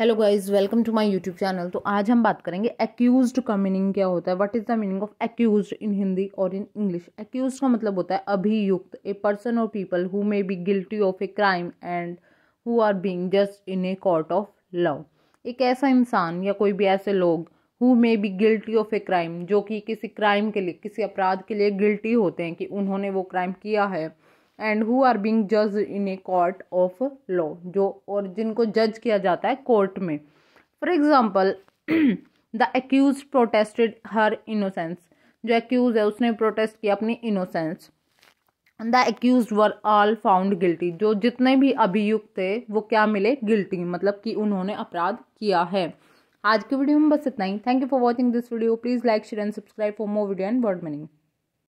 hello guys welcome to my YouTube channel तो आज हम बात करेंगे एक्यूज का मीनिंग क्या होता है what is the meaning of accuse in Hindi और इन इंग्लिश एक्यूज का मतलब होता है अभियुक्त ए पर्सन और people who may be guilty of a crime and who are being judged in a court of law एक ऐसा इंसान या कोई भी ऐसे लोग who may be guilty of a crime जो कि किसी क्राइम के लिए किसी अपराध के लिए गिल्टी होते हैं कि उन्होंने वो क्राइम किया है एंड हु आर बींग जज in a court of law जो और जिनको जज किया जाता है कोर्ट में for example the accuse protested her innocence जो एक्यूज है उसने प्रोटेस्ट किया अपनी innocence the accuse were all found guilty जो जितने भी अभियुक्त थे वो क्या मिले गिल्टी मतलब कि उन्होंने अपराध किया है आज की वीडियो में बस इतना ही thank you for watching this video please like share and subscribe for more video and word money